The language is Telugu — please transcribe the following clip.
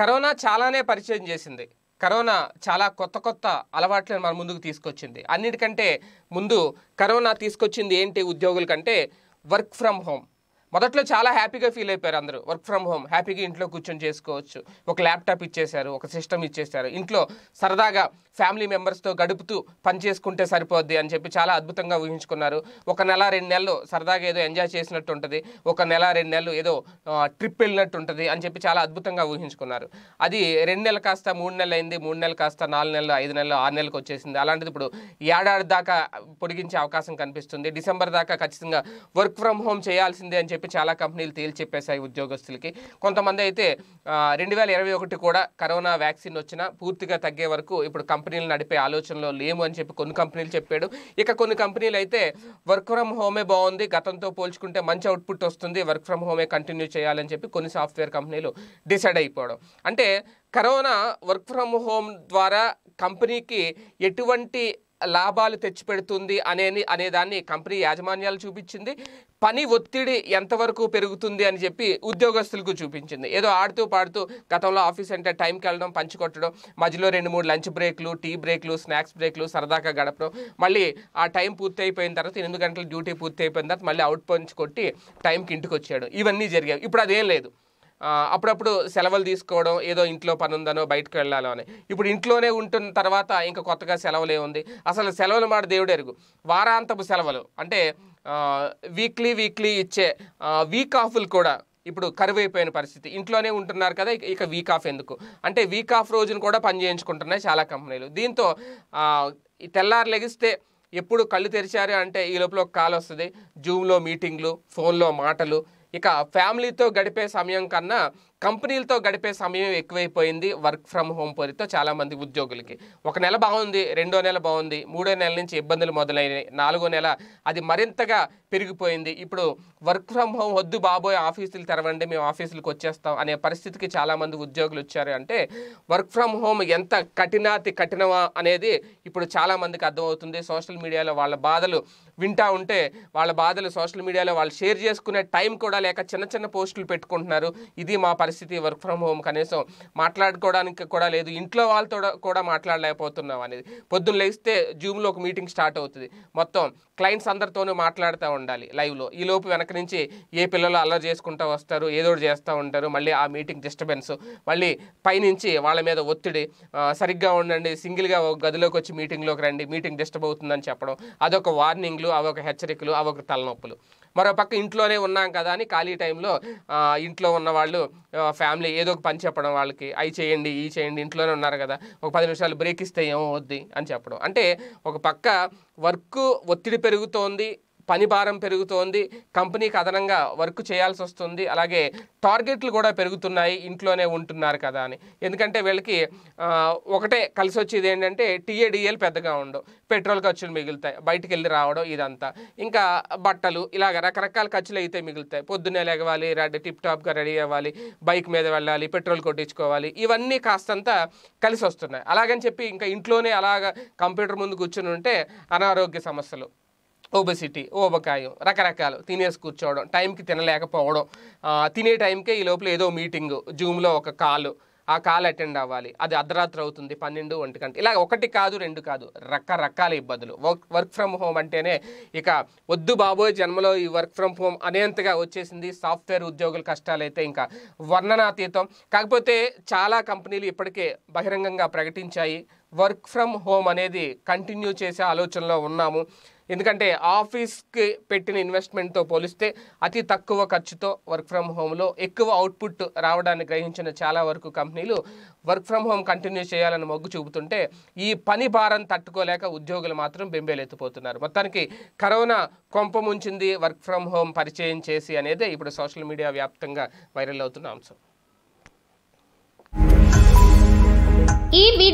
కరోనా చాలానే పరిచయం చేసింది కరోనా చాలా కొత్త కొత్త అలవాట్లను మన ముందుకు తీసుకొచ్చింది అన్నిటికంటే ముందు కరోనా తీసుకొచ్చింది ఏంటి ఉద్యోగుల కంటే వర్క్ ఫ్రమ్ హోమ్ మొదట్లో చాలా హ్యాపీగా ఫీల్ అయిపోయారు అందరూ వర్క్ ఫ్రమ్ హోమ్ హ్యాపీగా ఇంట్లో కూర్చొని చేసుకోవచ్చు ఒక ల్యాప్టాప్ ఇచ్చేశారు ఒక సిస్టమ్ ఇచ్చేశారు ఇంట్లో సరదాగా ఫ్యామిలీ మెంబర్స్తో గడుపుతూ పని చేసుకుంటే సరిపోద్ది అని చెప్పి చాలా అద్భుతంగా ఊహించుకున్నారు ఒక నెల రెండు నెలలు సరదాగా ఏదో ఎంజాయ్ చేసినట్టు ఉంటుంది ఒక నెల రెండు నెలలు ఏదో ట్రిప్ వెళ్ళినట్టు ఉంటుంది అని చెప్పి చాలా అద్భుతంగా ఊహించుకున్నారు అది రెండు నెలలు కాస్త మూడు నెలలు అయింది మూడు నెలలు కాస్త నాలుగు నెలలు ఐదు నెలలు ఆరు నెలలకు వచ్చేసింది అలాంటిది ఇప్పుడు ఏడాది దాకా పొడిగించే అవకాశం కనిపిస్తుంది డిసెంబర్ దాకా ఖచ్చితంగా వర్క్ ఫ్రమ్ హోమ్ చేయాల్సిందే అని చెప్పి చెప్పి చాలా కంపెనీలు తేల్చి చెప్పేశాయి ఉద్యోగస్తులకి కొంతమంది అయితే రెండు వేల ఇరవై ఒకటి కూడా కరోనా వ్యాక్సిన్ వచ్చిన పూర్తిగా తగ్గే వరకు ఇప్పుడు కంపెనీలు నడిపే ఆలోచనలో లేము అని చెప్పి కొన్ని కంపెనీలు చెప్పాడు ఇక కొన్ని కంపెనీలు అయితే వర్క్ ఫ్రమ్ హోమే బాగుంది గతంతో పోల్చుకుంటే మంచి అవుట్పుట్ వస్తుంది వర్క్ ఫ్రమ్ హోమే కంటిన్యూ చేయాలని చెప్పి కొన్ని సాఫ్ట్వేర్ కంపెనీలు డిసైడ్ అయిపోవడం అంటే కరోనా వర్క్ ఫ్రమ్ హోమ్ ద్వారా కంపెనీకి ఎటువంటి లాభాలు తెచ్చిపెడుతుంది అనే అనేదాన్ని కంపెనీ యాజమాన్యాలు చూపించింది పని ఒత్తిడి ఎంతవరకు పెరుగుతుంది అని చెప్పి ఉద్యోగస్తులకు చూపించింది ఏదో ఆడుతూ పాడుతూ గతంలో ఆఫీస్ అంటే టైంకి వెళ్ళడం పంచి కొట్టడం మధ్యలో రెండు మూడు లంచ్ బ్రేక్లు టీ బ్రేక్లు స్నాక్స్ బ్రేక్లు సరదాగా గడపడం మళ్ళీ ఆ టైం పూర్తి అయిపోయిన తర్వాత ఎనిమిది గంటల డ్యూటీ పూర్తి అయిపోయిన తర్వాత మళ్ళీ అవుట్ పంచ్ కొట్టి టైంకి ఇంటికి వచ్చాడు ఇవన్నీ జరిగాయి ఇప్పుడు అదేం లేదు అప్పుడప్పుడు సెలవులు తీసుకోవడం ఏదో ఇంట్లో పని ఉందనో బయటకు వెళ్ళాలో అని ఇప్పుడు ఇంట్లోనే ఉంటున్న తర్వాత ఇంకా కొత్తగా సెలవులే ఉంది అసలు సెలవులు మాట దేవుడు ఎరుగు వారాంతపు సెలవులు అంటే వీక్లీ వీక్లీ ఇచ్చే వీక్ ఆఫ్లు కూడా ఇప్పుడు కరువు అయిపోయిన పరిస్థితి ఇంట్లోనే ఉంటున్నారు కదా ఇక వీక్ ఆఫ్ ఎందుకు అంటే వీక్ ఆఫ్ రోజును కూడా పని చేయించుకుంటున్నాయి చాలా కంపెనీలు దీంతో తెల్లారు లెగిస్తే ఎప్పుడు కళ్ళు తెరిచారు అంటే ఈ లోపల ఒక కాల్ వస్తుంది జూమ్లో మీటింగ్లు ఫోన్లో మాటలు ఇక ఫ్యామిలీతో గడిపే సమయం కన్నా కంపెనీలతో గడిపే సమయం ఎక్కువైపోయింది వర్క్ ఫ్రమ్ హోమ్ పరితో చాలామంది ఉద్యోగులకి ఒక నెల బాగుంది రెండో నెల బాగుంది మూడో నెల నుంచి ఇబ్బందులు మొదలైనవి నాలుగో నెల అది మరింతగా పెరిగిపోయింది ఇప్పుడు వర్క్ ఫ్రమ్ హోమ్ వద్దు బాబోయ్ ఆఫీసులు తెరవండి మేము ఆఫీసులకు వచ్చేస్తాం అనే పరిస్థితికి చాలామంది ఉద్యోగులు వచ్చారు అంటే వర్క్ ఫ్రమ్ హోమ్ ఎంత కఠినాతి కఠినమా అనేది ఇప్పుడు చాలామందికి అర్థమవుతుంది సోషల్ మీడియాలో వాళ్ళ బాధలు వింటా ఉంటే వాళ్ళ బాధలు సోషల్ మీడియాలో వాళ్ళు షేర్ చేసుకునే టైం కూడా లేక చిన్న చిన్న పోస్టులు పెట్టుకుంటున్నారు ఇది మా పరిస్థితి పరిస్థితి వర్క్ ఫ్రమ్ హోమ్ కనీసం మాట్లాడుకోవడానికి కూడా లేదు ఇంట్లో వాళ్ళతో కూడా మాట్లాడలేకపోతున్నాం అనేది పొద్దున్న లేస్తే జూమ్లో ఒక మీటింగ్ స్టార్ట్ అవుతుంది మొత్తం క్లయింట్స్ అందరితోనూ మాట్లాడుతూ ఉండాలి లైవ్లో ఈ లోపు వెనక నుంచి ఏ పిల్లలు అల్లరి చేసుకుంటూ వస్తారు ఏదో చేస్తూ ఉంటారు మళ్ళీ ఆ మీటింగ్ డిస్టర్బెన్స్ మళ్ళీ పైనుంచి వాళ్ళ మీద ఒత్తిడి సరిగ్గా ఉండండి సింగిల్గా ఒక గదిలోకి వచ్చి మీటింగ్లోకి రండి మీటింగ్ డిస్టర్బ్ అవుతుందని చెప్పడం అదొక వార్నింగ్లు అవొక హెచ్చరికలు అవొక తలనొప్పులు మరోపక్క ఇంట్లోనే ఉన్నాం కదా అని ఖాళీ టైంలో ఇంట్లో ఉన్న వాళ్ళు ఫ్యామిలీ ఏదో ఒక పని చెప్పడం వాళ్ళకి అవి చేయండి ఈ చేయండి ఇంట్లోనే ఉన్నారు కదా ఒక పది నిమిషాలు బ్రేక్ ఇస్తే ఏమవుద్ది అని చెప్పడం అంటే ఒక పక్క వర్క్ ఒత్తిడి పెరుగుతోంది పని భారం పెరుగుతోంది కంపెనీకి అదనంగా వర్క్ చేయాల్సి వస్తుంది అలాగే టార్గెట్లు కూడా పెరుగుతున్నాయి ఇంట్లోనే ఉంటున్నారు కదా అని ఎందుకంటే వీళ్ళకి ఒకటే కలిసి వచ్చేది ఏంటంటే టీఏడిఎల్ పెద్దగా ఉండవు పెట్రోల్ ఖర్చులు మిగులుతాయి బయటికి వెళ్ళి రావడం ఇదంతా ఇంకా బట్టలు ఇలాగ రకరకాల ఖర్చులు అయితే మిగులుతాయి పొద్దున్నే లేవాలి రెడ్ టిప్ టాప్గా రెడీ అవ్వాలి బైక్ మీద వెళ్ళాలి పెట్రోల్ కొట్టించుకోవాలి ఇవన్నీ కాస్తంత కలిసి వస్తున్నాయి అలాగని చెప్పి ఇంకా ఇంట్లోనే అలాగ కంప్యూటర్ ముందు కూర్చుని ఉంటే అనారోగ్య సమస్యలు ఓబెసిటీ ఓబకాయం రకరకాలు తినేసి కూర్చోవడం టైంకి తినలేకపోవడం తినే టైంకే ఈ లోపల ఏదో మీటింగ్ జూమ్లో ఒక కాలు ఆ కాల్ అటెండ్ అవ్వాలి అది అర్ధరాత్రి అవుతుంది పన్నెండు ఒంటి గంట ఇలా ఒకటి కాదు రెండు కాదు రకరకాల ఇబ్బందులు వర్క్ వర్క్ ఫ్రమ్ హోమ్ అంటేనే ఇక వద్దు బాబోయ్ జన్మలో ఈ వర్క్ ఫ్రమ్ హోమ్ అనేంతగా వచ్చేసింది సాఫ్ట్వేర్ ఉద్యోగుల అయితే ఇంకా వర్ణనాతీతం కాకపోతే చాలా కంపెనీలు ఇప్పటికే బహిరంగంగా ప్రకటించాయి వర్క్ ఫ్రమ్ హోమ్ అనేది కంటిన్యూ చేసే ఆలోచనలో ఉన్నాము ఎందుకంటే ఆఫీస్కి పెట్టిన ఇన్వెస్ట్మెంట్తో పోలిస్తే అతి తక్కువ ఖర్చుతో వర్క్ ఫ్రమ్ హోమ్లో ఎక్కువ అవుట్పుట్ రావడాన్ని గ్రహించిన చాలా వరకు కంపెనీలు వర్క్ ఫ్రమ్ హోమ్ కంటిన్యూ చేయాలని మొగ్గు చూపుతుంటే ఈ పని భారం తట్టుకోలేక ఉద్యోగులు మాత్రం బెంబేలెత్తిపోతున్నారు మొత్తానికి కరోనా కొంప ముంచింది వర్క్ ఫ్రమ్ హోమ్ పరిచయం చేసి అనేది ఇప్పుడు సోషల్ మీడియా వ్యాప్తంగా వైరల్ అవుతున్న అంశం